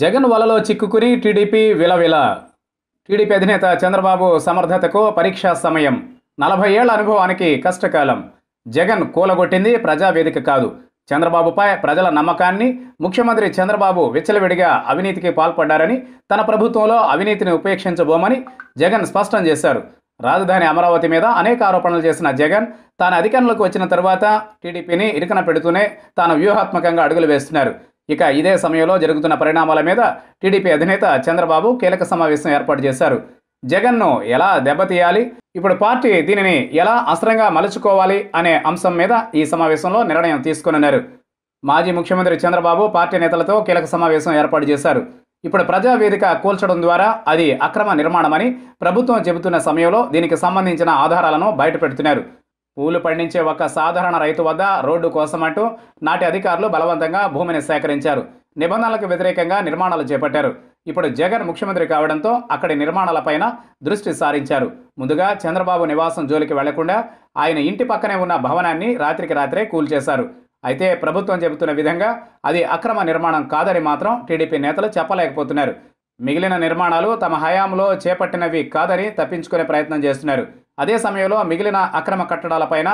జగన్ వలలో చిక్కుకుని TDP విలవిల TDP అధినేత చంద్రబాబు సమర్థతకు పరీక్షా సమయం నలభై ఏళ్ల అనుభవానికి కష్టకాలం జగన్ కూలగొట్టింది ప్రజావేదిక కాదు చంద్రబాబుపై ప్రజల నమ్మకాన్ని ముఖ్యమంత్రి చంద్రబాబు విచ్చలవిడిగా అవినీతికి పాల్పడ్డారని తన ప్రభుత్వంలో అవినీతిని ఉపేక్షించబోమని జగన్ స్పష్టం చేశారు రాజధాని అమరావతి మీద అనేక ఆరోపణలు చేసిన జగన్ తాను అధికారంలోకి వచ్చిన తర్వాత టీడీపీని ఇరికన పెడుతూనే తాను వ్యూహాత్మకంగా అడుగులు వేస్తున్నారు ఇక ఇదే సమయంలో జరుగుతున్న పరిణామాల మీద టీడీపీ అధినేత చంద్రబాబు కీలక సమావేశం ఏర్పాటు చేశారు జగన్ను ఎలా దెబ్బతీయాలి ఇప్పుడు పార్టీ దీనిని ఎలా అస్త్రంగా మలుచుకోవాలి అనే అంశం మీద ఈ సమావేశంలో నిర్ణయం తీసుకున్నారు మాజీ ముఖ్యమంత్రి చంద్రబాబు పార్టీ నేతలతో కీలక సమావేశం ఏర్పాటు చేశారు ఇప్పుడు ప్రజావేదిక కూల్చడం ద్వారా అది అక్రమ నిర్మాణమని ప్రభుత్వం చెబుతున్న సమయంలో దీనికి సంబంధించిన ఆధారాలను బయటపెడుతున్నారు పూలు పండించే ఒక సాధారణ రైతు వద్ద రోడ్డు కోసమంటూ నాటి అధికారులు బలవంతంగా భూమిని సేకరించారు నిబంధనలకు వ్యతిరేకంగా నిర్మాణాలు చేపట్టారు ఇప్పుడు జగన్ ముఖ్యమంత్రి కావడంతో అక్కడి నిర్మాణాలపైన దృష్టి సారించారు ముందుగా చంద్రబాబు నివాసం జోలికి వెళ్లకుండా ఆయన ఇంటి పక్కనే ఉన్న భవనాన్ని రాత్రికి రాత్రే కూల్చేశారు అయితే ప్రభుత్వం చెబుతున్న విధంగా అది అక్రమ నిర్మాణం కాదని మాత్రం టీడీపీ నేతలు చెప్పలేకపోతున్నారు మిగిలిన నిర్మాణాలు తమ హయాంలో చేపట్టినవి కాదని తప్పించుకునే ప్రయత్నం చేస్తున్నారు అదే సమయంలో మిగిలిన అక్రమ కట్టడాలపైన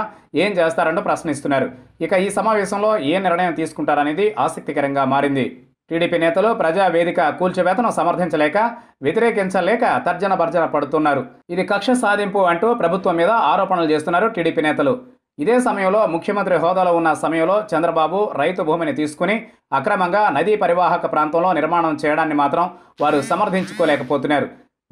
ఏం చేస్తారంటూ ప్రశ్నిస్తున్నారు ఇక ఈ సమావేశంలో ఏ నిర్ణయం తీసుకుంటారనేది ఆసక్తికరంగా మారింది టీడీపీ నేతలు ప్రజావేదిక కూల్చివేతను సమర్థించలేక వ్యతిరేకించలేక తర్జన భర్జన పడుతున్నారు ఇది కక్ష సాధింపు అంటూ ప్రభుత్వం మీద ఆరోపణలు చేస్తున్నారు టీడీపీ నేతలు ఇదే సమయంలో ముఖ్యమంత్రి హోదాలో ఉన్న సమయంలో చంద్రబాబు రైతు భూమిని తీసుకుని అక్రమంగా నదీ పరివాహక ప్రాంతంలో నిర్మాణం చేయడాన్ని మాత్రం వారు సమర్థించుకోలేకపోతున్నారు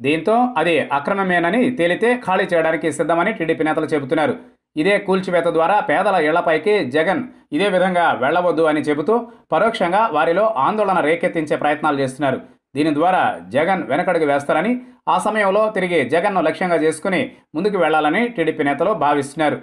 దీంతో అది అక్రమమేనని తేలితే ఖాళీ చేయడానికి సిద్ధమని టీడీపీ నేతలు చెబుతున్నారు ఇదే కూల్చివేత ద్వారా పేదల ఇళ్లపైకి జగన్ ఇదే విధంగా వెళ్లవద్దు అని చెబుతూ పరోక్షంగా వారిలో ఆందోళన రేకెత్తించే ప్రయత్నాలు చేస్తున్నారు దీని ద్వారా జగన్ వెనకడుగు వేస్తారని ఆ సమయంలో తిరిగి జగన్ను లక్ష్యంగా చేసుకుని ముందుకు వెళ్లాలని టీడీపీ నేతలు భావిస్తున్నారు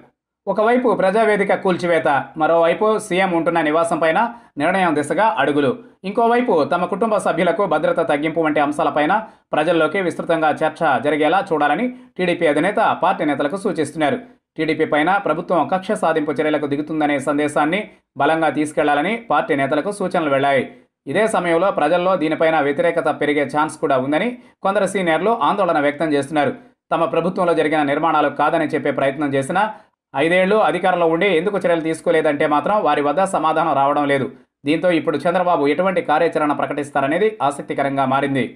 ఒకవైపు ప్రజావేదిక కూల్చివేత మరోవైపు సీఎం ఉంటున్న నివాసంపైన నిర్ణయం దిశగా అడుగులు ఇంకోవైపు తమ కుటుంబ సభ్యులకు భద్రత తగ్గింపు వంటి అంశాలపైన ప్రజల్లోకి విస్తృతంగా చర్చ జరిగేలా చూడాలని టీడీపీ అధినేత పార్టీ నేతలకు సూచిస్తున్నారు టీడీపీ పైన ప్రభుత్వం కక్ష సాధింపు చర్యలకు దిగుతుందనే సందేశాన్ని బలంగా తీసుకెళ్లాలని పార్టీ నేతలకు సూచనలు వెళ్లాయి ఇదే సమయంలో ప్రజల్లో దీనిపైన వ్యతిరేకత పెరిగే ఛాన్స్ కూడా ఉందని కొందరు సీనియర్లు ఆందోళన వ్యక్తం చేస్తున్నారు తమ ప్రభుత్వంలో జరిగిన నిర్మాణాలు కాదని చెప్పే ప్రయత్నం చేసినా ఐదేళ్లు అధికారంలో ఉండి ఎందుకు చర్యలు తీసుకోలేదంటే మాత్రం వారి వద్ద సమాధానం రావడం లేదు దీంతో ఇప్పుడు చంద్రబాబు ఎటువంటి కార్యాచరణ ప్రకటిస్తారనేది ఆసక్తికరంగా మారింది